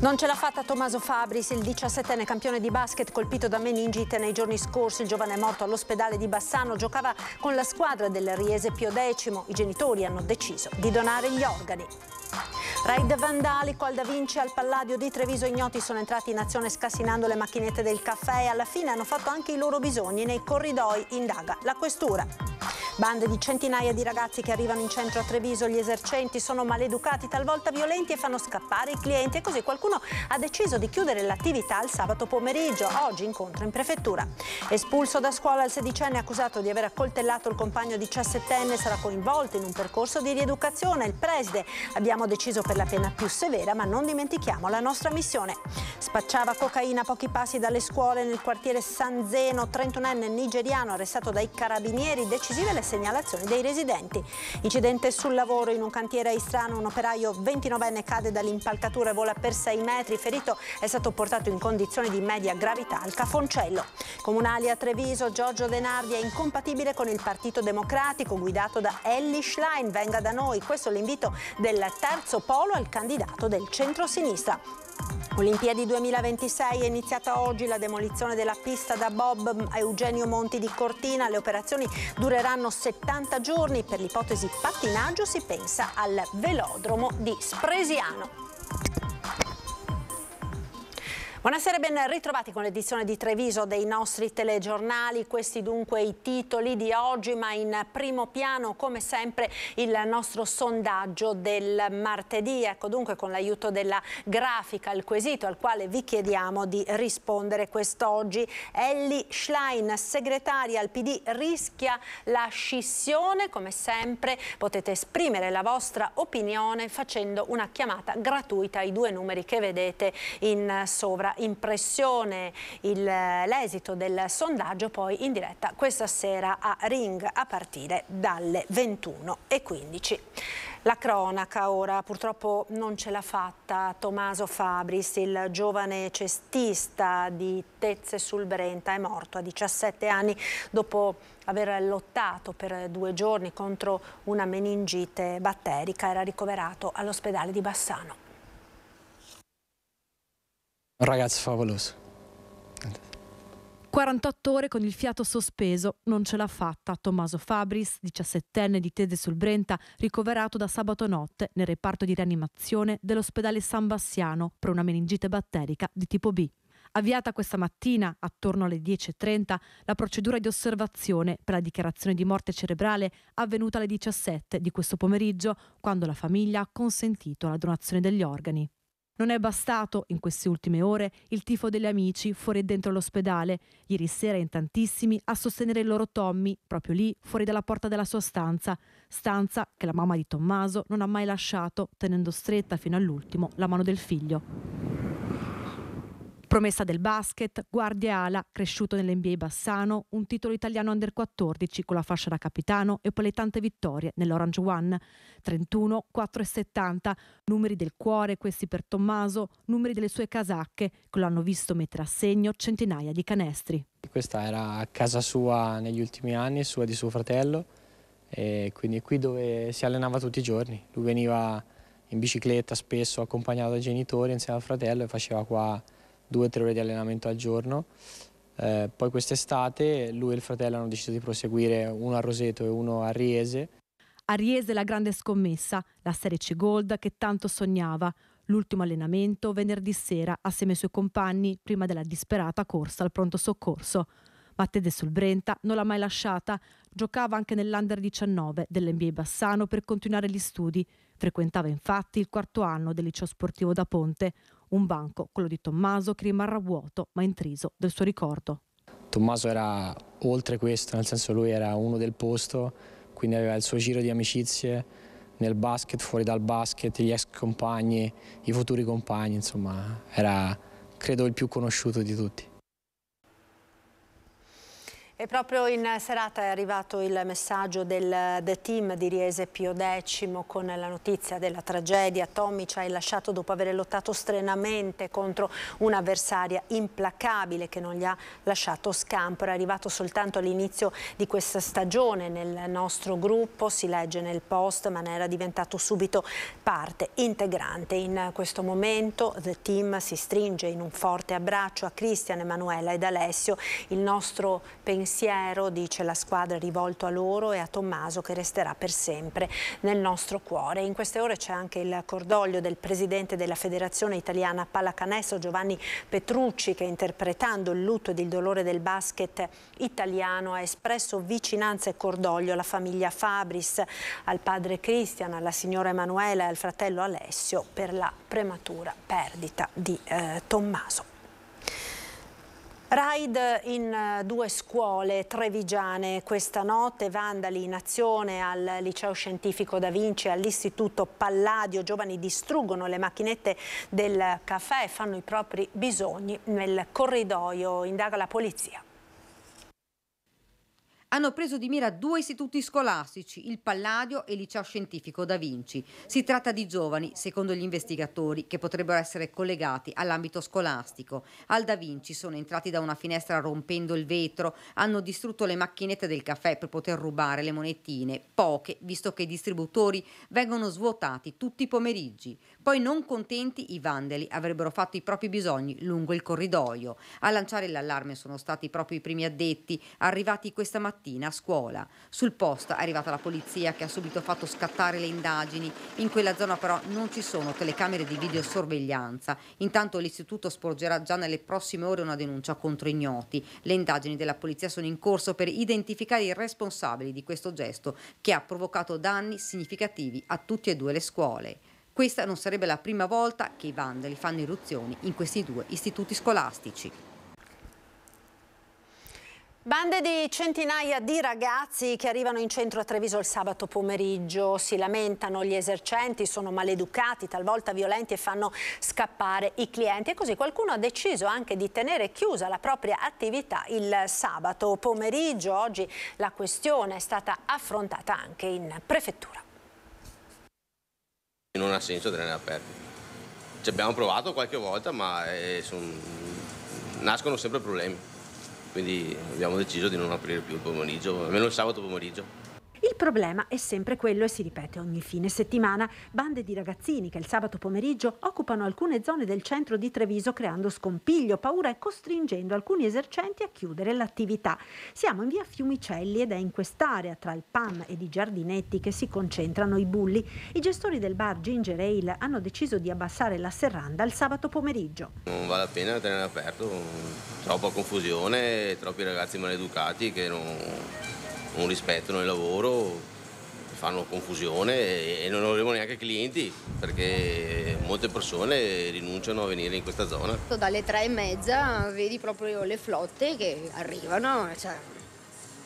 Non ce l'ha fatta Tommaso Fabris, il 17enne campione di basket colpito da meningite nei giorni scorsi. Il giovane è morto all'ospedale di Bassano, giocava con la squadra del Riese Pio X. I genitori hanno deciso di donare gli organi. Raid vandalico al Da Vinci al Palladio di Treviso ignoti sono entrati in azione scassinando le macchinette del caffè e alla fine hanno fatto anche i loro bisogni nei corridoi, indaga la questura. Bande di centinaia di ragazzi che arrivano in centro a Treviso, gli esercenti sono maleducati, talvolta violenti e fanno scappare i clienti e così qualcuno ha deciso di chiudere l'attività il sabato pomeriggio, oggi incontro in prefettura. Espulso da scuola il sedicenne accusato di aver accoltellato il compagno diciassettenne sarà coinvolto in un percorso di rieducazione. Il preside abbiamo deciso per la pena più severa ma non dimentichiamo la nostra missione. Spacciava cocaina a pochi passi dalle scuole nel quartiere San Zeno, 31enne nigeriano arrestato dai carabinieri, decisive le le segnalazioni dei residenti. Incidente sul lavoro in un cantiere a Istrano, un operaio 29enne cade dall'impalcatura e vola per 6 metri, ferito è stato portato in condizioni di media gravità al Cafoncello. Comunali a Treviso, Giorgio De Nardi è incompatibile con il Partito Democratico guidato da Ellie Schlein, venga da noi, questo è l'invito del terzo polo al candidato del centro-sinistra. Olimpiadi 2026 è iniziata oggi la demolizione della pista da Bob a Eugenio Monti di Cortina. Le operazioni dureranno 70 giorni. Per l'ipotesi pattinaggio si pensa al velodromo di Spresiano. Buonasera e ben ritrovati con l'edizione di Treviso dei nostri telegiornali. Questi dunque i titoli di oggi, ma in primo piano come sempre il nostro sondaggio del martedì. Ecco dunque con l'aiuto della grafica il quesito al quale vi chiediamo di rispondere quest'oggi. Elli Schlein, segretaria al PD, rischia la scissione? Come sempre potete esprimere la vostra opinione facendo una chiamata gratuita ai due numeri che vedete in sovra nostra impressione l'esito del sondaggio poi in diretta questa sera a Ring a partire dalle 21.15. La cronaca ora purtroppo non ce l'ha fatta Tommaso Fabris, il giovane cestista di Tezze sul Brenta, è morto a 17 anni dopo aver lottato per due giorni contro una meningite batterica, era ricoverato all'ospedale di Bassano. Un ragazzo favoloso. 48 ore con il fiato sospeso, non ce l'ha fatta Tommaso Fabris, 17enne di Tese sul Brenta, ricoverato da sabato notte nel reparto di rianimazione dell'ospedale San Bassiano per una meningite batterica di tipo B. Avviata questa mattina, attorno alle 10.30, la procedura di osservazione per la dichiarazione di morte cerebrale avvenuta alle 17 di questo pomeriggio, quando la famiglia ha consentito la donazione degli organi. Non è bastato, in queste ultime ore, il tifo degli amici fuori e dentro l'ospedale, ieri sera in tantissimi, a sostenere il loro Tommy, proprio lì, fuori dalla porta della sua stanza, stanza che la mamma di Tommaso non ha mai lasciato, tenendo stretta fino all'ultimo la mano del figlio. Promessa del basket, guardia ala, cresciuto nell'NBA Bassano, un titolo italiano under 14 con la fascia da capitano e poi le tante vittorie nell'Orange One. 31, 4 e 70, numeri del cuore questi per Tommaso, numeri delle sue casacche che lo hanno visto mettere a segno centinaia di canestri. Questa era casa sua negli ultimi anni, sua di suo fratello, e quindi qui dove si allenava tutti i giorni. Lui veniva in bicicletta spesso accompagnato dai genitori insieme al fratello e faceva qua due o tre ore di allenamento al giorno. Eh, poi quest'estate lui e il fratello hanno deciso di proseguire uno a Roseto e uno a Riese. A Riese la grande scommessa, la Serie C Gold che tanto sognava. L'ultimo allenamento venerdì sera assieme ai suoi compagni prima della disperata corsa al pronto soccorso. Mattede sul Brenta non l'ha mai lasciata, giocava anche nell'Under 19 dell'NBA Bassano per continuare gli studi. Frequentava infatti il quarto anno del liceo sportivo da Ponte, un banco, quello di Tommaso, che rimarrà vuoto ma intriso del suo ricordo. Tommaso era oltre questo, nel senso lui era uno del posto, quindi aveva il suo giro di amicizie nel basket, fuori dal basket, gli ex compagni, i futuri compagni, insomma, era credo il più conosciuto di tutti. E proprio in serata è arrivato il messaggio del, The team di Riese Pio X con la notizia della tragedia. Tommy ci ha lasciato dopo aver lottato strenuamente contro un'avversaria implacabile che non gli ha lasciato scampo. Era arrivato soltanto all'inizio di questa stagione nel nostro gruppo, si legge nel post, ma ne era diventato subito parte integrante. In questo momento The team si stringe in un forte abbraccio a Cristian, Emanuela ed Alessio. Il nostro pensiero pensiero, dice la squadra, rivolto a loro e a Tommaso che resterà per sempre nel nostro cuore. In queste ore c'è anche il cordoglio del presidente della Federazione Italiana Pallacanestro Giovanni Petrucci che interpretando il lutto ed il dolore del basket italiano ha espresso vicinanza e cordoglio alla famiglia Fabris, al padre Cristian, alla signora Emanuela e al fratello Alessio per la prematura perdita di eh, Tommaso. Raid in eh, due scuole trevigiane questa notte, vandali in azione al liceo scientifico Da Vinci e all'istituto Palladio, giovani distruggono le macchinette del caffè e fanno i propri bisogni nel corridoio, indaga la polizia hanno preso di mira due istituti scolastici, il Palladio e il Liceo Scientifico Da Vinci. Si tratta di giovani, secondo gli investigatori, che potrebbero essere collegati all'ambito scolastico. Al Da Vinci sono entrati da una finestra rompendo il vetro, hanno distrutto le macchinette del caffè per poter rubare le monettine, poche, visto che i distributori vengono svuotati tutti i pomeriggi. Poi non contenti i vandali avrebbero fatto i propri bisogni lungo il corridoio. A lanciare l'allarme sono stati proprio i primi addetti arrivati questa mattina a scuola. Sul posto è arrivata la polizia che ha subito fatto scattare le indagini. In quella zona però non ci sono telecamere di videosorveglianza. Intanto l'istituto sporgerà già nelle prossime ore una denuncia contro ignoti. Le indagini della polizia sono in corso per identificare i responsabili di questo gesto che ha provocato danni significativi a tutte e due le scuole. Questa non sarebbe la prima volta che i vandali fanno irruzioni in questi due istituti scolastici. Bande di centinaia di ragazzi che arrivano in centro a Treviso il sabato pomeriggio, si lamentano gli esercenti, sono maleducati, talvolta violenti e fanno scappare i clienti e così qualcuno ha deciso anche di tenere chiusa la propria attività il sabato pomeriggio. Oggi la questione è stata affrontata anche in prefettura non ha senso tenere aperti. Ci abbiamo provato qualche volta, ma eh, son, nascono sempre problemi. Quindi abbiamo deciso di non aprire più il pomeriggio, almeno il sabato pomeriggio problema è sempre quello e si ripete ogni fine settimana. Bande di ragazzini che il sabato pomeriggio occupano alcune zone del centro di Treviso creando scompiglio, paura e costringendo alcuni esercenti a chiudere l'attività. Siamo in via Fiumicelli ed è in quest'area tra il PAM ed i giardinetti che si concentrano i bulli. I gestori del bar Ginger Ale hanno deciso di abbassare la serranda il sabato pomeriggio. Non vale la pena tenere aperto, troppa confusione, troppi ragazzi maleducati che non non rispettano il lavoro, fanno confusione e non avremo neanche clienti perché molte persone rinunciano a venire in questa zona. Dalle tre e mezza vedi proprio le flotte che arrivano. Cioè...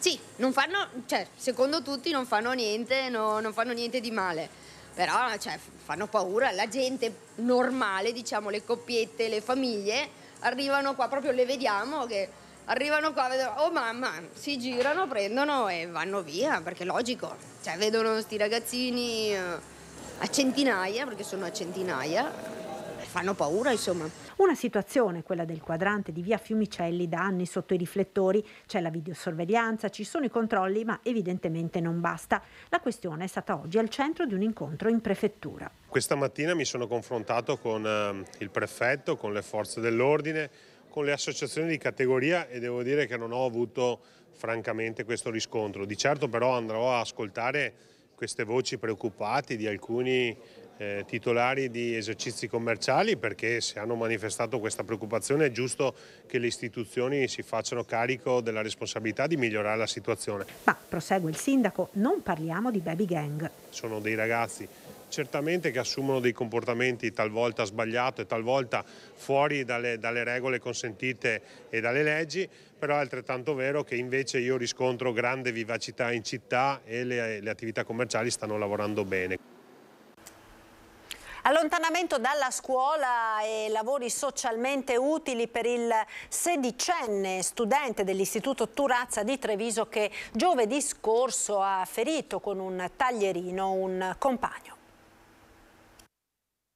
Sì, fanno, cioè, secondo tutti non fanno niente, no, non fanno niente di male, però cioè, fanno paura. La gente normale, diciamo, le coppiette, le famiglie, arrivano qua, proprio le vediamo che arrivano qua, vedono, oh mamma, si girano, prendono e vanno via, perché è logico, cioè vedono questi ragazzini eh, a centinaia, perché sono a centinaia, e eh, fanno paura insomma. Una situazione, quella del quadrante di via Fiumicelli, da anni sotto i riflettori. C'è la videosorveglianza, ci sono i controlli, ma evidentemente non basta. La questione è stata oggi al centro di un incontro in prefettura. Questa mattina mi sono confrontato con ehm, il prefetto, con le forze dell'ordine, con le associazioni di categoria e devo dire che non ho avuto francamente questo riscontro. Di certo però andrò a ascoltare queste voci preoccupate di alcuni eh, titolari di esercizi commerciali perché se hanno manifestato questa preoccupazione è giusto che le istituzioni si facciano carico della responsabilità di migliorare la situazione. Ma, prosegue il sindaco, non parliamo di baby gang. Sono dei ragazzi certamente che assumono dei comportamenti talvolta sbagliati e talvolta fuori dalle, dalle regole consentite e dalle leggi, però è altrettanto vero che invece io riscontro grande vivacità in città e le, le attività commerciali stanno lavorando bene. Allontanamento dalla scuola e lavori socialmente utili per il sedicenne studente dell'Istituto Turazza di Treviso che giovedì scorso ha ferito con un taglierino un compagno.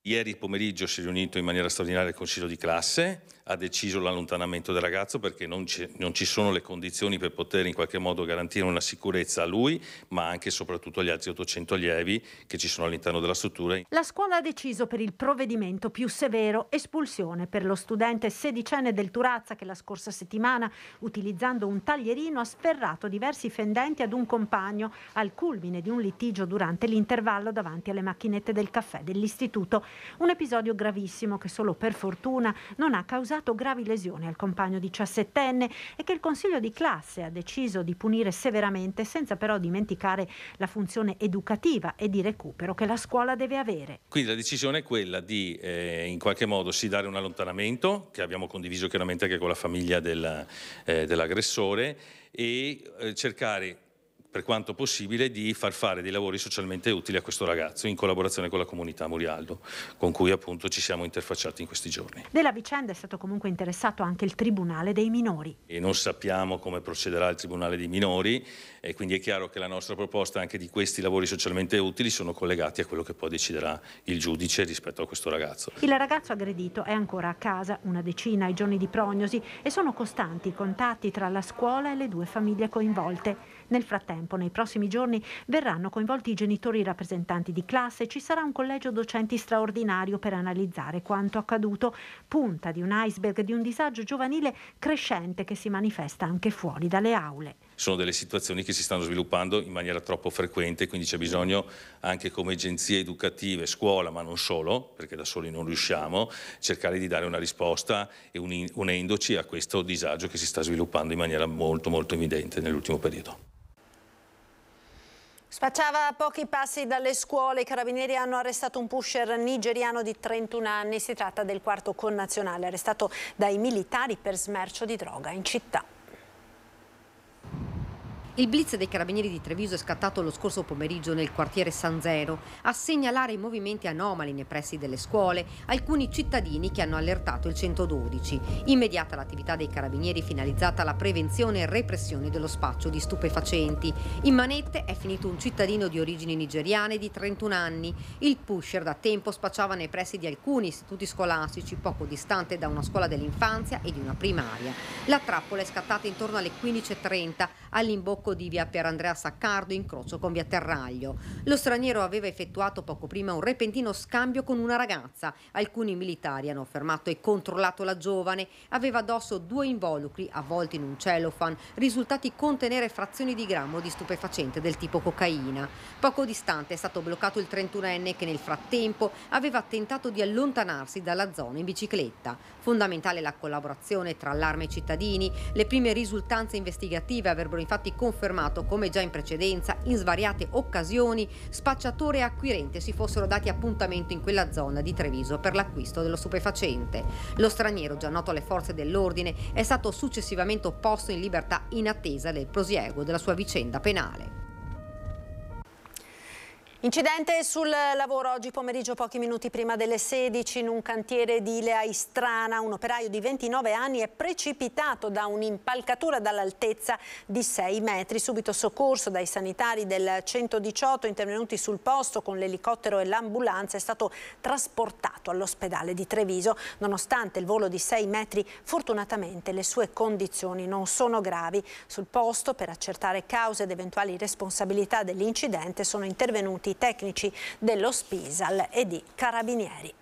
Ieri pomeriggio si è riunito in maniera straordinaria il Consiglio di classe, ha deciso l'allontanamento del ragazzo perché non, non ci sono le condizioni per poter in qualche modo garantire una sicurezza a lui, ma anche e soprattutto agli altri 800 allievi che ci sono all'interno della struttura. La scuola ha deciso per il provvedimento più severo espulsione per lo studente sedicenne del Turazza che la scorsa settimana, utilizzando un taglierino, ha sferrato diversi fendenti ad un compagno al culmine di un litigio durante l'intervallo davanti alle macchinette del caffè dell'istituto. Un episodio gravissimo che solo per fortuna non ha causato causato gravi lesioni al compagno diciassettenne e che il Consiglio di classe ha deciso di punire severamente senza però dimenticare la funzione educativa e di recupero che la scuola deve avere. Quindi la decisione è quella di eh, in qualche modo sì dare un allontanamento che abbiamo condiviso chiaramente anche con la famiglia del, eh, dell'aggressore e eh, cercare per quanto possibile, di far fare dei lavori socialmente utili a questo ragazzo in collaborazione con la comunità Murialdo, con cui appunto ci siamo interfacciati in questi giorni. Della vicenda è stato comunque interessato anche il Tribunale dei minori. E non sappiamo come procederà il Tribunale dei minori e quindi è chiaro che la nostra proposta anche di questi lavori socialmente utili sono collegati a quello che poi deciderà il giudice rispetto a questo ragazzo. Il ragazzo aggredito è ancora a casa, una decina ai giorni di prognosi e sono costanti i contatti tra la scuola e le due famiglie coinvolte. Nel frattempo, nei prossimi giorni verranno coinvolti i genitori rappresentanti di classe e ci sarà un collegio docenti straordinario per analizzare quanto accaduto, punta di un iceberg di un disagio giovanile crescente che si manifesta anche fuori dalle aule. Sono delle situazioni che si stanno sviluppando in maniera troppo frequente, quindi c'è bisogno anche come agenzie educative, scuola, ma non solo, perché da soli non riusciamo, cercare di dare una risposta e unendoci a questo disagio che si sta sviluppando in maniera molto molto evidente nell'ultimo periodo. Spacciava a pochi passi dalle scuole, i carabinieri hanno arrestato un pusher nigeriano di 31 anni, si tratta del quarto connazionale, arrestato dai militari per smercio di droga in città. Il blitz dei carabinieri di Treviso è scattato lo scorso pomeriggio nel quartiere San Zero a segnalare i movimenti anomali nei pressi delle scuole, alcuni cittadini che hanno allertato il 112. Immediata l'attività dei carabinieri finalizzata alla prevenzione e repressione dello spaccio di stupefacenti. In manette è finito un cittadino di origini nigeriane di 31 anni. Il pusher da tempo spacciava nei pressi di alcuni istituti scolastici poco distante da una scuola dell'infanzia e di una primaria. La trappola è scattata intorno alle 15.30 all'imbocco blocco di via Pier Andrea Saccardo in incrocio con via Terraglio. Lo straniero aveva effettuato poco prima un repentino scambio con una ragazza. Alcuni militari hanno fermato e controllato la giovane. Aveva addosso due involucri avvolti in un cellophane, risultati contenere frazioni di grammo di stupefacente del tipo cocaina. Poco distante è stato bloccato il 31enne che nel frattempo aveva tentato di allontanarsi dalla zona in bicicletta. Fondamentale la collaborazione tra l'arma e i cittadini. Le prime risultanze investigative avrebbero infatti confermato affermato come già in precedenza in svariate occasioni spacciatore e acquirente si fossero dati appuntamento in quella zona di Treviso per l'acquisto dello stupefacente. Lo straniero, già noto alle forze dell'ordine, è stato successivamente posto in libertà in attesa del prosieguo della sua vicenda penale. Incidente sul lavoro oggi pomeriggio pochi minuti prima delle 16 in un cantiere edile a Istrana. Un operaio di 29 anni è precipitato da un'impalcatura dall'altezza di 6 metri. Subito soccorso dai sanitari del 118 intervenuti sul posto con l'elicottero e l'ambulanza è stato trasportato all'ospedale di Treviso. Nonostante il volo di 6 metri fortunatamente le sue condizioni non sono gravi. Sul posto per accertare cause ed eventuali responsabilità dell'incidente sono intervenuti tecnici dello Spisal e di Carabinieri.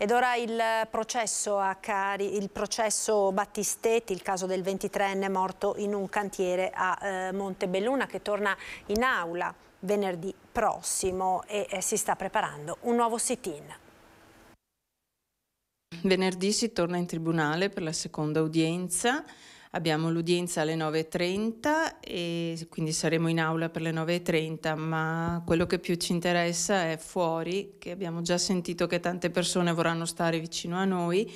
Ed ora il processo, a Cari, il processo Battistetti, il caso del 23enne morto in un cantiere a eh, Montebelluna che torna in aula venerdì prossimo e eh, si sta preparando un nuovo sit-in. Venerdì si torna in tribunale per la seconda udienza Abbiamo l'udienza alle 9.30 e quindi saremo in aula per le 9.30, ma quello che più ci interessa è fuori, che abbiamo già sentito che tante persone vorranno stare vicino a noi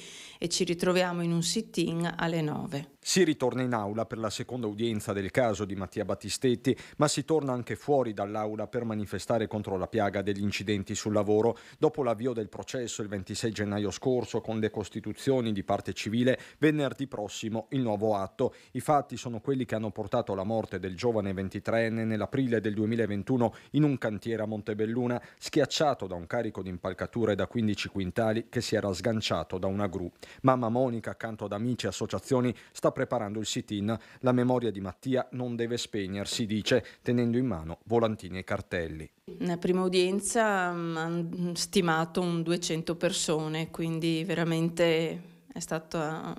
e ci ritroviamo in un sit-in alle 9. Si ritorna in aula per la seconda udienza del caso di Mattia Battistetti, ma si torna anche fuori dall'aula per manifestare contro la piaga degli incidenti sul lavoro. Dopo l'avvio del processo il 26 gennaio scorso con le costituzioni di parte civile, venerdì prossimo il nuovo atto. I fatti sono quelli che hanno portato alla morte del giovane 23enne nell'aprile del 2021 in un cantiere a Montebelluna, schiacciato da un carico di impalcature da 15 quintali che si era sganciato da una gru. Mamma Monica, accanto ad amici e associazioni, sta preparando il sit-in. La memoria di Mattia non deve spegnersi, dice, tenendo in mano volantini e cartelli. Nella prima udienza mm, hanno stimato un 200 persone, quindi veramente è stata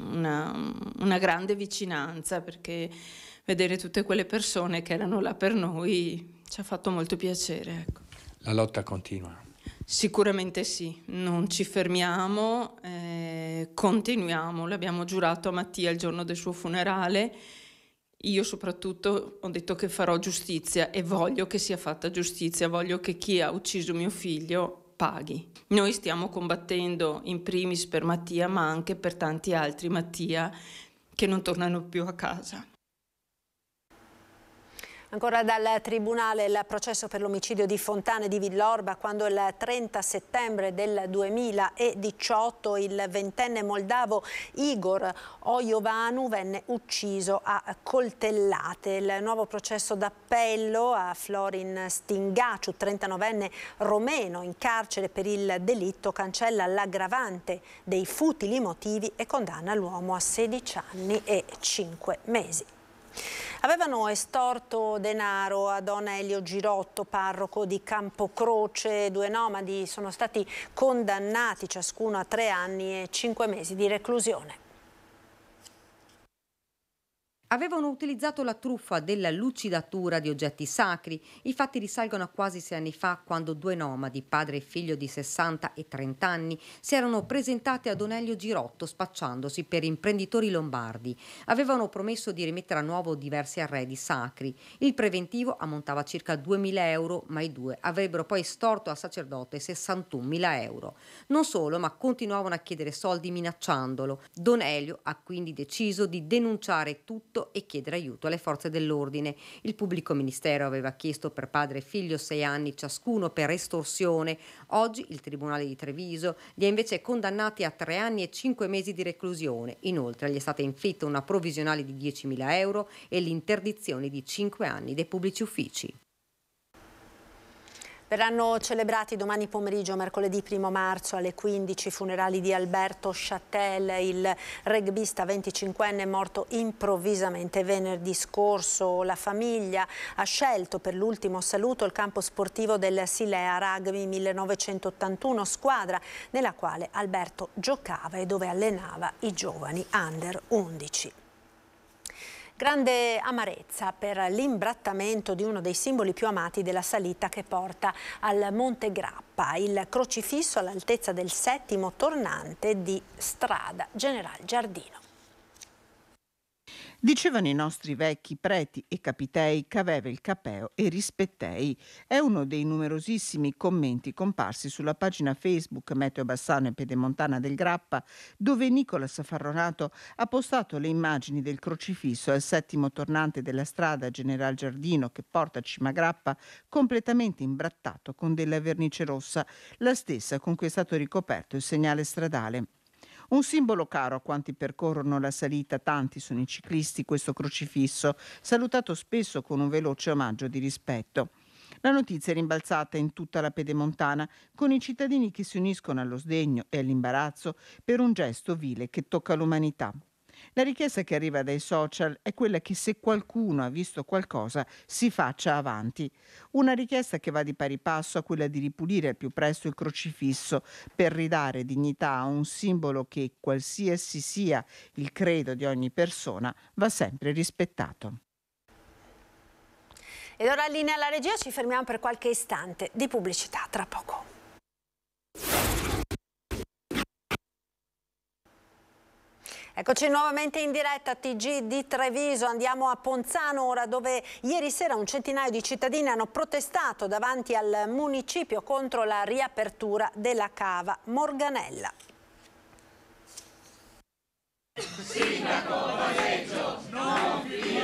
mm, una, una, grande vicinanza perché vedere tutte quelle persone che erano là per noi ci ha fatto molto piacere. Ecco. La lotta continua. Sicuramente sì, non ci fermiamo, eh, continuiamo, l'abbiamo giurato a Mattia il giorno del suo funerale. Io soprattutto ho detto che farò giustizia e voglio che sia fatta giustizia, voglio che chi ha ucciso mio figlio paghi. Noi stiamo combattendo in primis per Mattia, ma anche per tanti altri Mattia che non tornano più a casa. Ancora dal Tribunale il processo per l'omicidio di Fontane di Villorba quando il 30 settembre del 2018 il ventenne moldavo Igor Ojovanu venne ucciso a coltellate. Il nuovo processo d'appello a Florin Stingaciu, 39enne romeno in carcere per il delitto, cancella l'aggravante dei futili motivi e condanna l'uomo a 16 anni e 5 mesi. Avevano estorto denaro a Don Elio Girotto, parroco di Campocroce. Due nomadi sono stati condannati ciascuno a tre anni e cinque mesi di reclusione. Avevano utilizzato la truffa della lucidatura di oggetti sacri. I fatti risalgono a quasi sei anni fa, quando due nomadi, padre e figlio di 60 e 30 anni, si erano presentati a Donelio Girotto spacciandosi per imprenditori lombardi. Avevano promesso di rimettere a nuovo diversi arredi sacri. Il preventivo ammontava circa 2.000 euro, ma i due avrebbero poi storto al sacerdote 61.000 euro. Non solo, ma continuavano a chiedere soldi minacciandolo. Don Elio ha quindi deciso di denunciare tutto tutto e chiedere aiuto alle forze dell'ordine. Il pubblico ministero aveva chiesto per padre e figlio sei anni ciascuno per estorsione. Oggi il Tribunale di Treviso li ha invece condannati a tre anni e cinque mesi di reclusione. Inoltre gli è stata inflitta una provvisionale di 10.000 euro e l'interdizione di cinque anni dei pubblici uffici. Verranno celebrati domani pomeriggio, mercoledì 1 marzo alle 15, funerali di Alberto Chattel, il rugbista 25enne morto improvvisamente venerdì scorso. La famiglia ha scelto per l'ultimo saluto il campo sportivo del Silea Rugby 1981, squadra nella quale Alberto giocava e dove allenava i giovani under 11. Grande amarezza per l'imbrattamento di uno dei simboli più amati della salita che porta al Monte Grappa, il crocifisso all'altezza del settimo tornante di Strada General Giardino. Dicevano i nostri vecchi preti e capitei che aveva il capeo e rispettei. È uno dei numerosissimi commenti comparsi sulla pagina Facebook Meteo Bassano e Pedemontana del Grappa, dove Nicola Safarronato ha postato le immagini del crocifisso al settimo tornante della strada General Giardino che porta a Cimagrappa completamente imbrattato con della vernice rossa, la stessa con cui è stato ricoperto il segnale stradale. Un simbolo caro a quanti percorrono la salita, tanti sono i ciclisti, questo crocifisso, salutato spesso con un veloce omaggio di rispetto. La notizia è rimbalzata in tutta la pedemontana, con i cittadini che si uniscono allo sdegno e all'imbarazzo per un gesto vile che tocca l'umanità. La richiesta che arriva dai social è quella che se qualcuno ha visto qualcosa si faccia avanti. Una richiesta che va di pari passo a quella di ripulire al più presto il crocifisso per ridare dignità a un simbolo che, qualsiasi sia il credo di ogni persona, va sempre rispettato. Ed ora in linea alla regia ci fermiamo per qualche istante di pubblicità, tra poco. Eccoci nuovamente in diretta a TG di Treviso, andiamo a Ponzano ora dove ieri sera un centinaio di cittadini hanno protestato davanti al municipio contro la riapertura della cava Morganella. Sindaco Valeggio, non finire!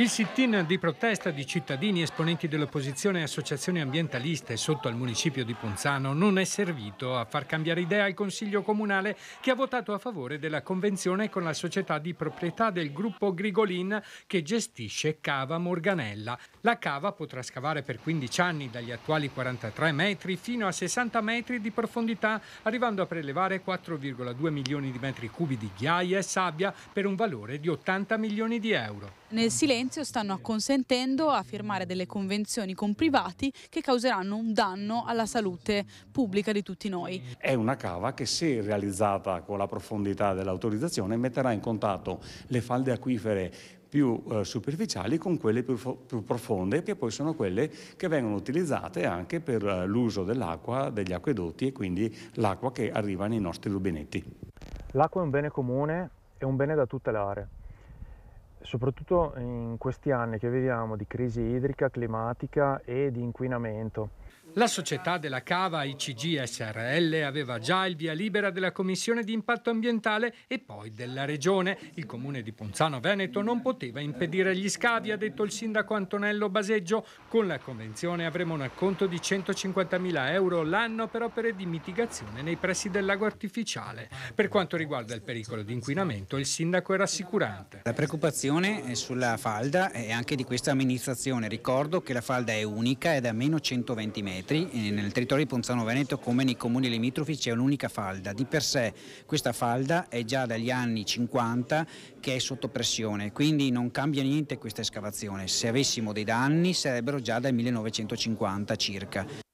Il sit-in di protesta di cittadini, esponenti dell'opposizione e associazioni ambientaliste sotto al municipio di Ponzano non è servito a far cambiare idea al Consiglio Comunale che ha votato a favore della convenzione con la società di proprietà del gruppo Grigolin che gestisce Cava Morganella. La cava potrà scavare per 15 anni dagli attuali 43 metri fino a 60 metri di profondità, arrivando a prelevare 4,2 milioni di metri cubi di ghiaia e sabbia per un valore di 80 milioni di euro. Nel silenzio Lazio stanno acconsentendo a firmare delle convenzioni con privati che causeranno un danno alla salute pubblica di tutti noi. È una cava che se realizzata con la profondità dell'autorizzazione metterà in contatto le falde acquifere più eh, superficiali con quelle più, più, profonde che poi sono quelle che vengono utilizzate anche per eh, l'uso dell'acqua, degli acquedotti e quindi l'acqua che arriva nei nostri rubinetti. L'acqua è un bene comune, è un bene da tutelare soprattutto in questi anni che viviamo di crisi idrica, climatica e di inquinamento. La società della cava ICG SRL aveva già il via libera della Commissione di impatto ambientale e poi della Regione. Il comune di Ponzano Veneto non poteva impedire gli scavi, ha detto il sindaco Antonello Baseggio. Con la convenzione avremo un acconto di 150.000 euro l'anno per opere di mitigazione nei pressi del lago artificiale. Per quanto riguarda il pericolo di inquinamento, il sindaco è rassicurante. La preoccupazione è sulla falda e anche di questa amministrazione. Ricordo che la falda è unica ed è a meno 120 metri metri. E eh, nel territorio di Ponzano Veneto, come nei comuni limitrofi, c'è un'unica falda. Di per sé questa falda è già dagli anni 50 che è sotto pressione, quindi non cambia niente questa escavazione. Se avessimo dei danni sarebbero già dal 1950 circa.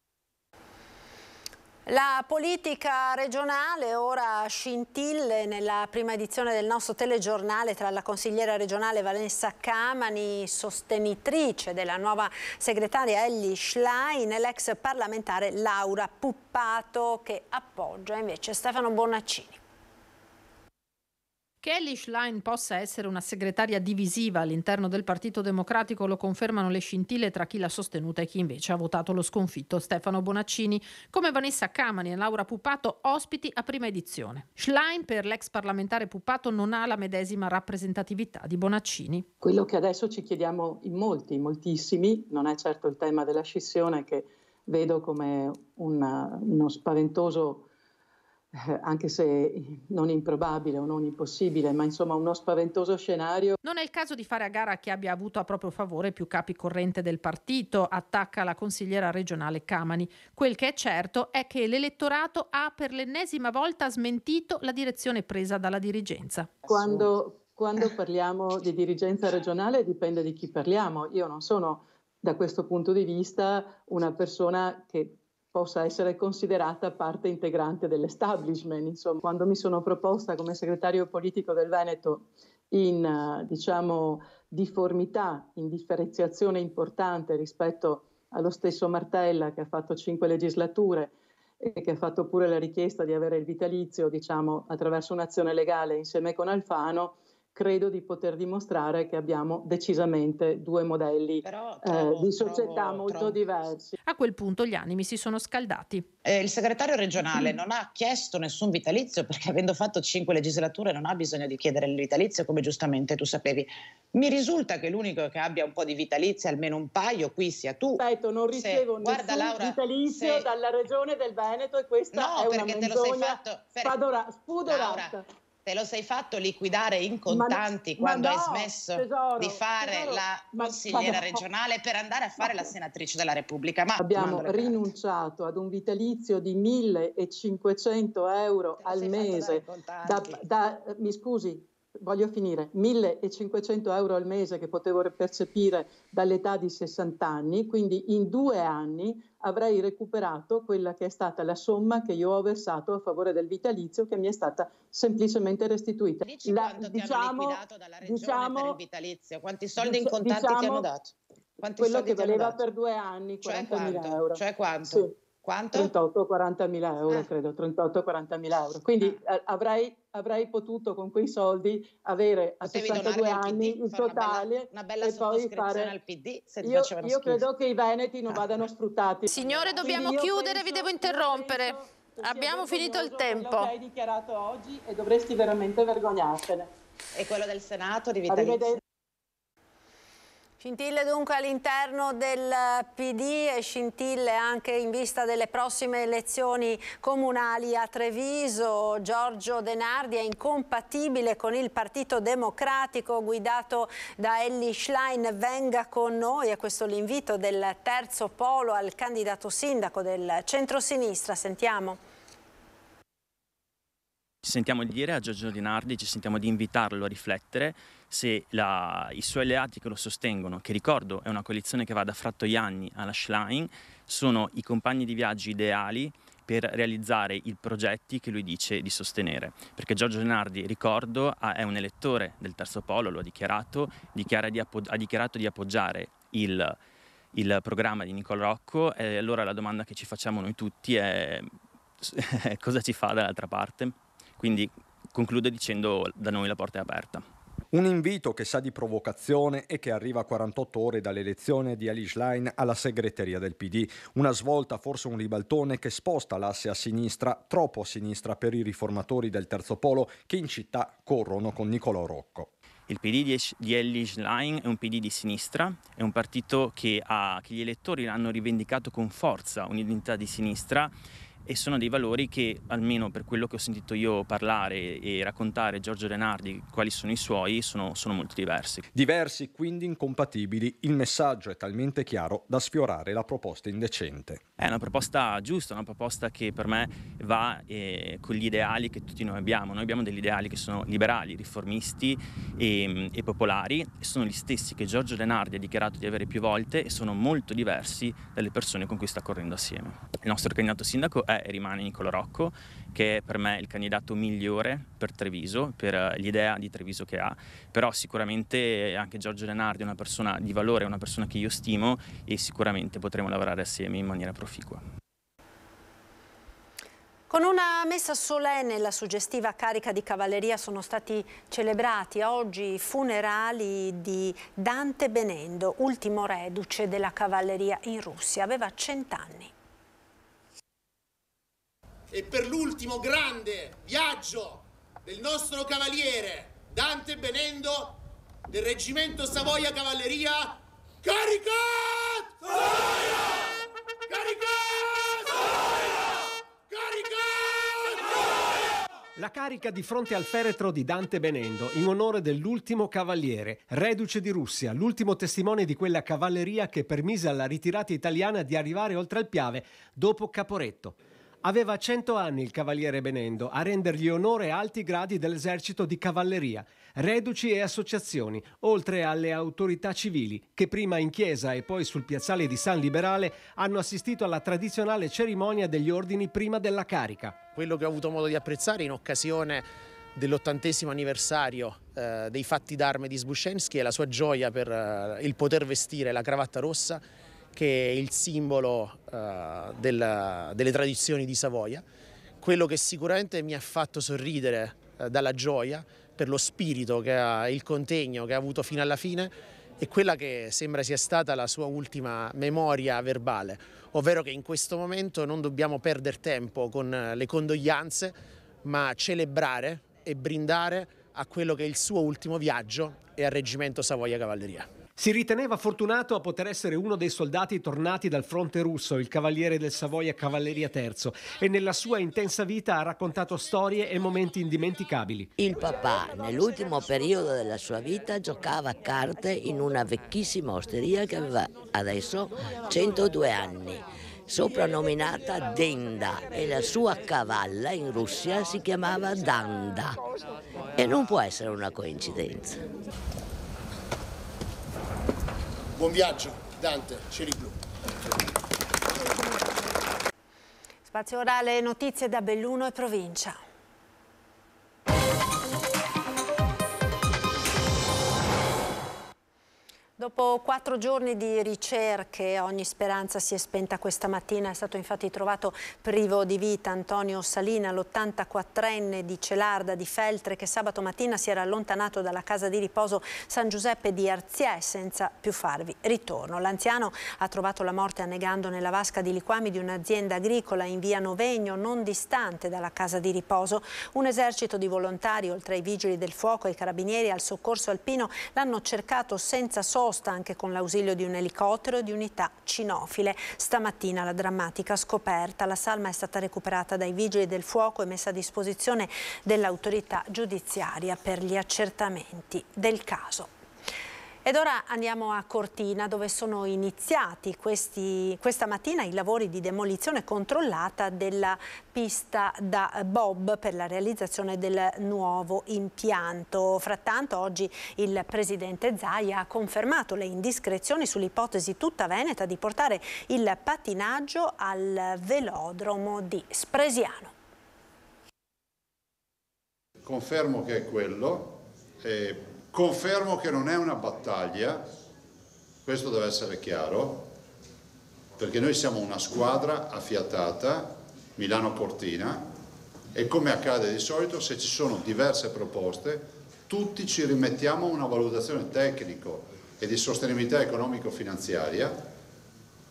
La politica regionale ora scintille nella prima edizione del nostro telegiornale tra la consigliera regionale Vanessa Camani, sostenitrice della nuova segretaria Elli Schlein e l'ex parlamentare Laura Puppato che appoggia invece Stefano Bonaccini. Che Kelly Schlein possa essere una segretaria divisiva all'interno del Partito Democratico lo confermano le scintille tra chi l'ha sostenuta e chi invece ha votato lo sconfitto Stefano Bonaccini, come Vanessa Camani e Laura Pupato, ospiti a prima edizione. Schlein per l'ex parlamentare Pupato non ha la medesima rappresentatività di Bonaccini. Quello che adesso ci chiediamo in molti, moltissimi, non è certo il tema della scissione che vedo come una, uno spaventoso eh, anche se non improbabile o non impossibile, ma insomma uno spaventoso scenario. Non è il caso di fare a gara chi abbia avuto a proprio favore più capi corrente del partito, attacca la consigliera regionale Camani. Quel che è certo è che l'elettorato ha per l'ennesima volta smentito la direzione presa dalla dirigenza. Quando, quando parliamo di dirigenza regionale dipende di chi parliamo. Io non sono da questo punto di vista una persona che possa essere considerata parte integrante dell'establishment. Insomma, quando mi sono proposta come segretario politico del Veneto in diciamo, difformità, in differenziazione importante rispetto allo stesso Martella che ha fatto cinque legislature e che ha fatto pure la richiesta di avere il vitalizio, diciamo, attraverso un'azione legale insieme con Alfano, credo di poter dimostrare che abbiamo decisamente due modelli eh, trovo, eh, di società trovo, molto trovo. diversi. A quel punto gli animi si sono scaldati. Eh, il segretario regionale mm. non ha chiesto nessun vitalizio perché avendo fatto cinque legislature non ha bisogno di chiedere il vitalizio come giustamente tu sapevi. Mi risulta che l'unico che abbia un po' di vitalizio, almeno un paio, qui sia tu. Aspetta, non ricevo se, nessun Laura, vitalizio se... dalla regione del Veneto e questa no, è una menzogna te lo sei fatto, per... spadora, spudorata. Laura, te lo sei fatto liquidare in contanti ma, quando ma no, hai smesso tesoro, di fare tesoro, la consigliera ma, regionale per andare a fare la senatrice della Repubblica. Ma abbiamo rinunciato ad un vitalizio di 1500 euro al mese. Da, da, mi scusi, voglio finire, 1500 euro al mese che potevo percepire dall'età di 60 anni, quindi in due anni avrei recuperato quella che è stata la somma che io ho versato a favore del vitalizio che mi è stata semplicemente restituita. Dici la, quanto diciamo, liquidato dalla regione diciamo, per il vitalizio, quanti soldi in contanti diciamo, ti hanno diciamo dato? Quanti quello che valeva per due anni, 40.000 cioè euro. Cioè quanto? Sì. Quanto? 38-40 mila euro, ah. credo, 38-40 mila euro. Quindi ah. avrai, avrai, potuto con quei soldi avere a Potevi 62 anni PD, il totale una bella, una bella e fare... al PD se ti io, Io credo che i veneti non ah. vadano sfruttati. Signore, dobbiamo chiudere, penso, vi devo interrompere. Abbiamo finito il tempo. Quello che hai dichiarato oggi e dovresti veramente vergognartene. E quello del Senato di Vitalizio. Scintille dunque all'interno del eh, PD e scintille anche in vista delle prossime elezioni comunali a Treviso. Giorgio Denardi è incompatibile con il Partito Democratico guidato da Elli Schlein. Venga con noi, è questo l'invito del terzo polo al candidato sindaco del centrosinistra. Sentiamo. Ci sentiamo di dire a Giorgio Denardi, ci sentiamo di invitarlo a riflettere se la, i suoi alleati che lo sostengono, che ricordo è una coalizione che va da Frattoianni alla Schlein, sono i compagni di viaggio ideali per realizzare i progetti che lui dice di sostenere. Perché Giorgio Genardi, ricordo, è un elettore del Terzo Polo, lo ha dichiarato, di appog- ha dichiarato di appoggiare il, il, programma di Nicol Rocco e allora la domanda che ci facciamo noi tutti è cosa ci fa dall'altra parte? Quindi concludo dicendo da noi la porta è aperta. Un invito che sa di provocazione e che arriva a 48 ore dall'elezione di Ali Schlein alla segreteria del PD. Una svolta, forse un ribaltone, che sposta l'asse a sinistra, troppo a sinistra per i riformatori del terzo polo che in città corrono con Nicolò Rocco. Il PD di Ellie Line è un PD di sinistra, è un partito che, ha, che gli elettori hanno rivendicato con forza un'identità di sinistra e sono dei valori che, almeno per quello che ho sentito io parlare e raccontare Giorgio Renardi, quali sono i suoi, sono, sono molto diversi. Diversi, quindi incompatibili, il messaggio è talmente chiaro da sfiorare la proposta indecente. È una proposta giusta, una proposta che per me va eh, con gli ideali che tutti noi abbiamo. Noi abbiamo degli ideali che sono liberali, riformisti e, ehm, e popolari, e sono gli stessi che Giorgio Renardi ha dichiarato di avere più volte e sono molto diversi dalle persone con cui sta correndo assieme. Il nostro candidato sindaco è e rimane Niccolo Rocco, che è per me il candidato migliore per Treviso, per eh, l'idea di Treviso che ha. Però sicuramente eh, anche Giorgio Lenardi è una persona di valore, una persona che io stimo e sicuramente potremo lavorare assieme in maniera proficua. Con una messa solenne e la suggestiva carica di cavalleria sono stati celebrati oggi i funerali di Dante Benendo, ultimo reduce della cavalleria in Russia. Aveva cent'anni e per l'ultimo grande viaggio del nostro cavaliere Dante Benendo del Reggimento Savoia Cavalleria Caricat! Savoia! Caricat! La carica di fronte al feretro di Dante Benendo in onore dell'ultimo cavaliere, reduce di Russia, l'ultimo testimone di quella cavalleria che permise alla ritirata italiana di arrivare oltre il Piave dopo Caporetto. Aveva 100 anni il cavaliere Benendo, a rendergli onore alti gradi dell'esercito di cavalleria, reduci e associazioni, oltre alle autorità civili, che prima in chiesa e poi sul piazzale di San Liberale hanno assistito alla tradizionale cerimonia degli ordini prima della carica. Quello che ho avuto modo di apprezzare in occasione dell'ottantesimo anniversario eh, dei fatti d'arme di Sbuscensky è la sua gioia per eh, il poter vestire la cravatta rossa che è il simbolo uh, della, delle tradizioni di Savoia. Quello che sicuramente mi ha fatto sorridere uh, dalla gioia per lo spirito che ha il contegno che ha avuto fino alla fine è quella che sembra sia stata la sua ultima memoria verbale, ovvero che in questo momento non dobbiamo perdere tempo con eh, le condoglianze, ma celebrare e brindare a quello che è il suo ultimo viaggio e al Reggimento Savoia Cavalleria. Si riteneva fortunato a poter essere uno dei soldati tornati dal fronte russo, il cavaliere del Savoia Cavalleria III, e nella sua intensa vita ha raccontato storie e momenti indimenticabili. Il papà, nell'ultimo periodo della sua vita, giocava a carte in una vecchissima osteria che aveva adesso 102 anni soprannominata Denda e la sua cavalla in Russia si chiamava Danda e non può essere una coincidenza. Buon viaggio, Dante, Cieli Blu. Spazio orale notizie da Belluno e provincia. Dopo quattro giorni di ricerche ogni speranza si è spenta questa mattina, è stato infatti trovato privo di vita Antonio Salina, l'84enne di Celarda di Feltre che sabato mattina si era allontanato dalla casa di riposo San Giuseppe di Arziè senza più farvi ritorno. L'anziano ha trovato la morte annegando nella vasca di liquami di un'azienda agricola in via Novegno non distante dalla casa di riposo. Un esercito di volontari oltre ai vigili del fuoco, ai carabinieri al soccorso alpino l'hanno cercato senza soldi sosta anche con l'ausilio di un elicottero di unità cinofile. Stamattina la drammatica scoperta, la salma è stata recuperata dai vigili del fuoco e messa a disposizione dell'autorità giudiziaria per gli accertamenti del caso. Ed ora andiamo a Cortina dove sono iniziati questi, questa mattina i lavori di demolizione controllata della pista da Bob per la realizzazione del nuovo impianto. Frattanto oggi il presidente Zaia ha confermato le indiscrezioni sull'ipotesi tutta veneta di portare il patinaggio al velodromo di Spresiano. Confermo che è quello. Eh Confermo che non è una battaglia, questo deve essere chiaro, perché noi siamo una squadra affiatata, Milano-Cortina, e come accade di solito se ci sono diverse proposte tutti ci rimettiamo a una valutazione tecnico e di sostenibilità economico-finanziaria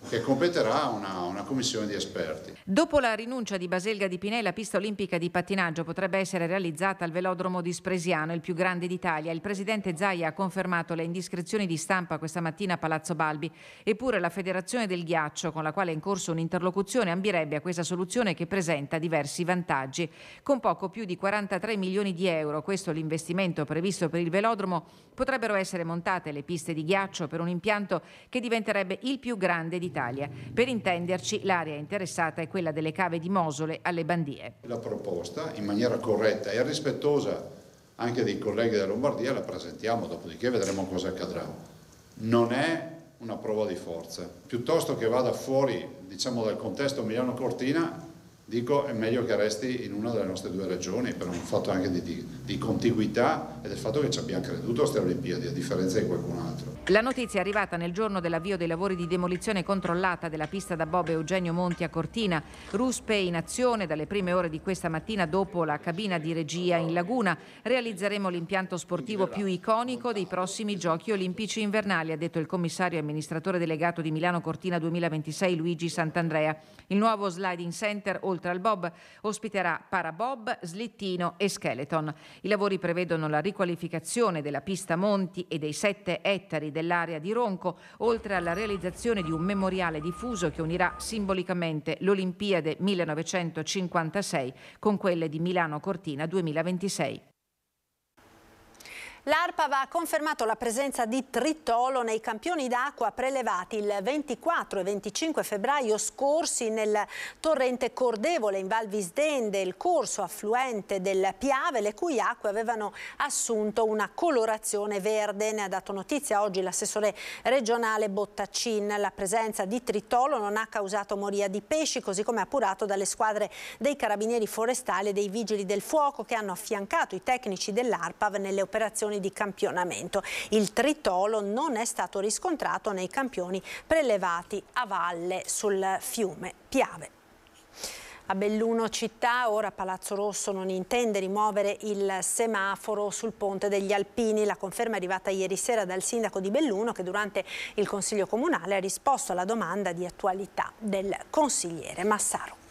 che competerà una, una, commissione di esperti. Dopo la rinuncia di Baselga di Pinè, la pista olimpica di pattinaggio potrebbe essere realizzata al velodromo di Spresiano, il più grande d'Italia. Il presidente Zaia ha confermato le indiscrezioni di stampa questa mattina a Palazzo Balbi, eppure la Federazione del Ghiaccio, con la quale è in corso un'interlocuzione, ambirebbe a questa soluzione che presenta diversi vantaggi. Con poco più di 43 milioni di euro, questo l'investimento previsto per il velodromo, potrebbero essere montate le piste di ghiaccio per un impianto che diventerebbe il più grande d'Italia Italia. Per intenderci, l'area interessata è quella delle cave di Mosole alle Bandie. La proposta, in maniera corretta e rispettosa anche dei colleghi della Lombardia, la presentiamo, dopodiché vedremo cosa accadrà. Non è una prova di forza, piuttosto che vada fuori diciamo, dal contesto Milano-Cortina dico è meglio che resti in una delle nostre due regioni per un fatto anche di, di, di contiguità e del fatto che ci abbiamo creduto a queste Olimpiadi a differenza di qualcun altro. La notizia è arrivata nel giorno dell'avvio dei lavori di demolizione controllata della pista da Bob Eugenio Monti a Cortina. Ruspe in azione dalle prime ore di questa mattina dopo la cabina di regia in Laguna. Realizzeremo l'impianto sportivo più iconico dei prossimi giochi olimpici invernali, ha detto il commissario e amministratore delegato di Milano Cortina 2026 Luigi Santandrea. Il nuovo sliding center Oltre al Bob ospiterà Parabob, Slittino e Skeleton. I lavori prevedono la riqualificazione della pista Monti e dei 7 ettari dell'area di Ronco, oltre alla realizzazione di un memoriale diffuso che unirà simbolicamente l'Olimpiade 1956 con quelle di Milano Cortina 2026. L'ARPA ha confermato la presenza di tritolo nei campioni d'acqua prelevati il 24 e 25 febbraio scorsi nel torrente Cordevole in Val Visdende, il corso affluente del Piave, le cui acque avevano assunto una colorazione verde. Ne ha dato notizia oggi l'assessore regionale Bottaccin. La presenza di tritolo non ha causato moria di pesci, così come appurato dalle squadre dei carabinieri forestali e dei vigili del fuoco che hanno affiancato i tecnici dell'ARPAV nelle operazioni condizioni di campionamento. Il tritolo non è stato riscontrato nei campioni prelevati a valle sul fiume Piave. A Belluno città, ora Palazzo Rosso non intende rimuovere il semaforo sul ponte degli Alpini. La conferma è arrivata ieri sera dal sindaco di Belluno che durante il Consiglio Comunale ha risposto alla domanda di attualità del consigliere Massaro.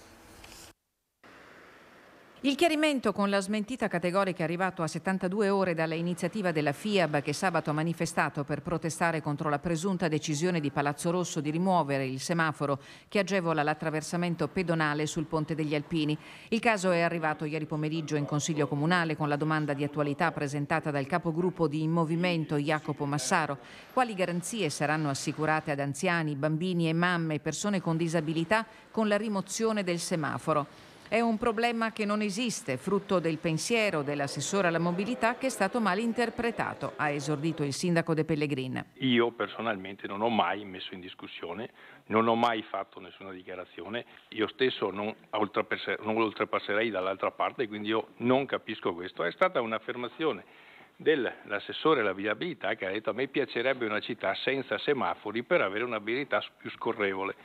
Il chiarimento con la smentita categorica è arrivato a 72 ore dalla iniziativa della FIAB che sabato ha manifestato per protestare contro la presunta decisione di Palazzo Rosso di rimuovere il semaforo che agevola l'attraversamento pedonale sul Ponte degli Alpini. Il caso è arrivato ieri pomeriggio in Consiglio Comunale con la domanda di attualità presentata dal capogruppo di In Movimento Jacopo Massaro. Quali garanzie saranno assicurate ad anziani, bambini e mamme, e persone con disabilità con la rimozione del semaforo? È un problema che non esiste, frutto del pensiero dell'assessore alla mobilità che è stato mal interpretato, ha esordito il sindaco De Pellegrin. Io personalmente non ho mai messo in discussione, non ho mai fatto nessuna dichiarazione, io stesso non, non oltrepasserei dall'altra parte, quindi io non capisco questo. È stata un'affermazione dell'assessore alla viabilità che ha detto a me piacerebbe una città senza semafori per avere una viabilità più scorrevole.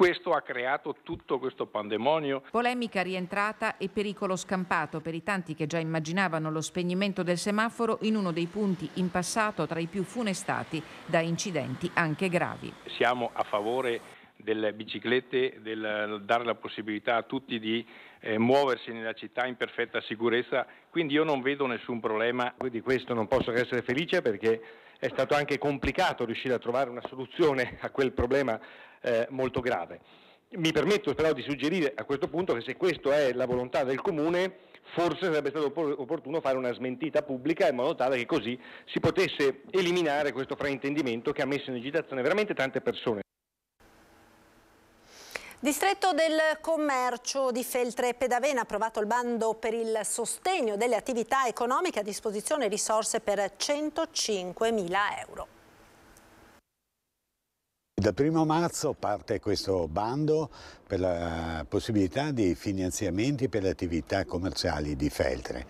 Questo ha creato tutto questo pandemonio. Polemica rientrata e pericolo scampato per i tanti che già immaginavano lo spegnimento del semaforo in uno dei punti in passato tra i più funestati da incidenti anche gravi. Siamo a favore delle biciclette, del dare la possibilità a tutti di eh, muoversi nella città in perfetta sicurezza, quindi io non vedo nessun problema. Di questo non posso che essere felice perché è stato anche complicato riuscire a trovare una soluzione a quel problema eh, molto grave. Mi permetto però di suggerire a questo punto che se questa è la volontà del Comune, forse sarebbe stato opportuno fare una smentita pubblica in modo tale che così si potesse eliminare questo fraintendimento che ha messo in agitazione veramente tante persone. Distretto del Commercio di Feltre e Pedavena approvato il bando per il sostegno delle attività economiche a disposizione risorse per 105.000 euro. Dal primo marzo parte questo bando per la possibilità di finanziamenti per le attività commerciali di Feltre.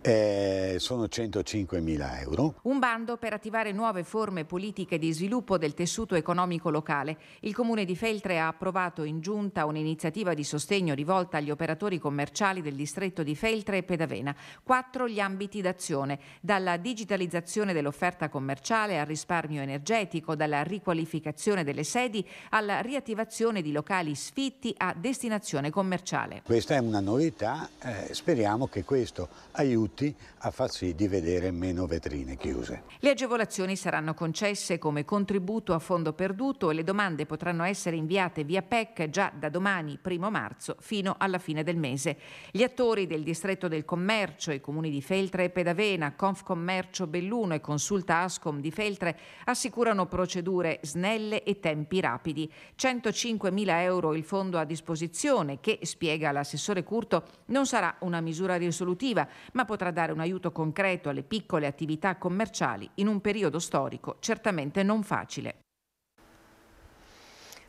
Eh, sono 105 mila euro. Un bando per attivare nuove forme politiche di sviluppo del tessuto economico locale. Il comune di Feltre ha approvato in giunta un'iniziativa di sostegno rivolta agli operatori commerciali del distretto di Feltre e Pedavena. Quattro gli ambiti d'azione, dalla digitalizzazione dell'offerta commerciale al risparmio energetico, dalla riqualificazione delle sedi alla riattivazione di locali sfitti affitti a destinazione commerciale. Questa è una novità, eh, speriamo che questo aiuti a far sì di vedere meno vetrine chiuse. Le agevolazioni saranno concesse come contributo a fondo perduto e le domande potranno essere inviate via PEC già da domani, 1 marzo, fino alla fine del mese. Gli attori del distretto del commercio, i comuni di Feltre e Pedavena, Confcommercio Belluno e Consulta Ascom di Feltre assicurano procedure snelle e tempi rapidi. 105.000 euro il fondo fondo a disposizione che, spiega l'assessore Curto, non sarà una misura risolutiva, ma potrà dare un aiuto concreto alle piccole attività commerciali in un periodo storico certamente non facile.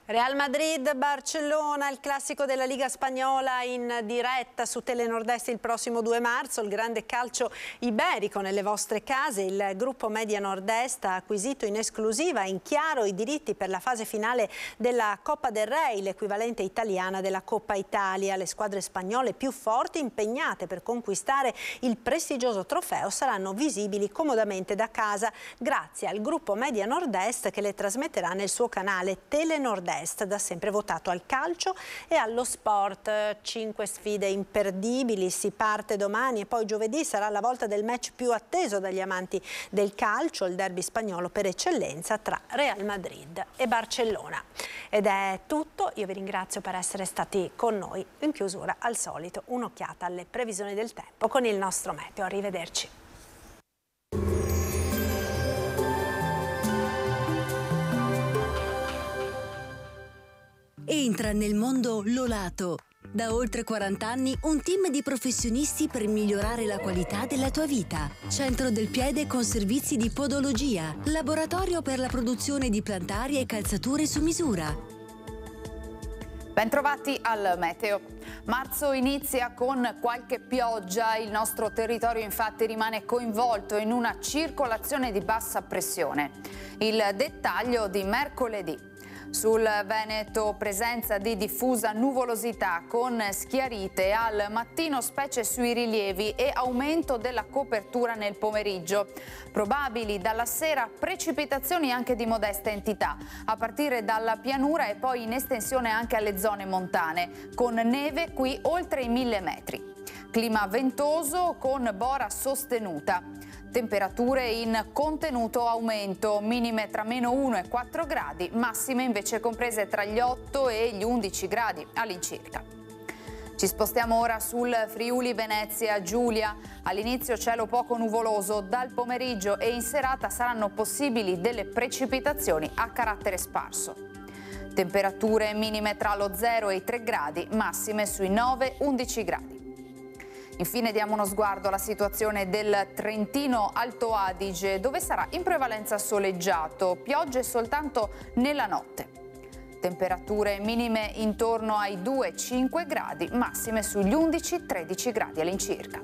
Real Madrid-Barcellona, il classico della Liga Spagnola in diretta su Telenordest il prossimo 2 marzo, il grande calcio iberico nelle vostre case, il gruppo Media Nordest ha acquisito in esclusiva in chiaro i diritti per la fase finale della Coppa del Re, l'equivalente italiana della Coppa Italia. Le squadre spagnole più forti impegnate per conquistare il prestigioso trofeo saranno visibili comodamente da casa grazie al gruppo Media Nordest che le trasmetterà nel suo canale Telenordest. Budapest, da sempre votato al calcio e allo sport. Cinque sfide imperdibili, si parte domani e poi giovedì sarà la volta del match più atteso dagli amanti del calcio, il derby spagnolo per eccellenza tra Real Madrid e Barcellona. Ed è tutto, io vi ringrazio per essere stati con noi. In chiusura, al solito, un'occhiata alle previsioni del tempo con il nostro meteo. Arrivederci. Entra nel mondo Lolato. Da oltre 40 anni un team di professionisti per migliorare la qualità della tua vita. Centro del piede con servizi di podologia, laboratorio per la produzione di plantari e calzature su misura. Bentrovati al Meteo. Marzo inizia con qualche pioggia, il nostro territorio infatti rimane coinvolto in una circolazione di bassa pressione. Il dettaglio di mercoledì. Sul Veneto presenza di diffusa nuvolosità con schiarite al mattino specie sui rilievi e aumento della copertura nel pomeriggio. Probabili dalla sera precipitazioni anche di modesta entità, a partire dalla pianura e poi in estensione anche alle zone montane, con neve qui oltre i mille metri. Clima ventoso con bora sostenuta temperature in contenuto aumento, minime tra meno 1 e 4 gradi, massime invece comprese tra gli 8 e gli 11 gradi all'incirca. Ci spostiamo ora sul Friuli Venezia Giulia. All'inizio cielo poco nuvoloso, dal pomeriggio e in serata saranno possibili delle precipitazioni a carattere sparso. Temperature minime tra lo 0 e i 3 gradi, massime sui 9-11 gradi. Infine diamo uno sguardo alla situazione del Trentino Alto Adige dove sarà in prevalenza soleggiato, piogge soltanto nella notte. Temperature minime intorno ai 2-5 gradi, massime sugli 11-13 gradi all'incirca.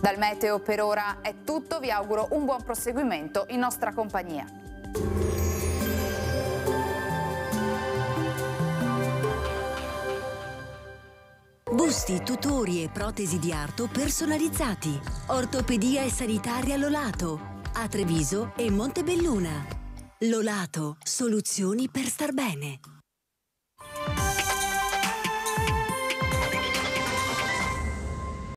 Dal meteo per ora è tutto, vi auguro un buon proseguimento in nostra compagnia. Busti, tutori e protesi di arto personalizzati. Ortopedia e sanitaria Lolato. A Treviso e Montebelluna. Lolato, soluzioni per star bene.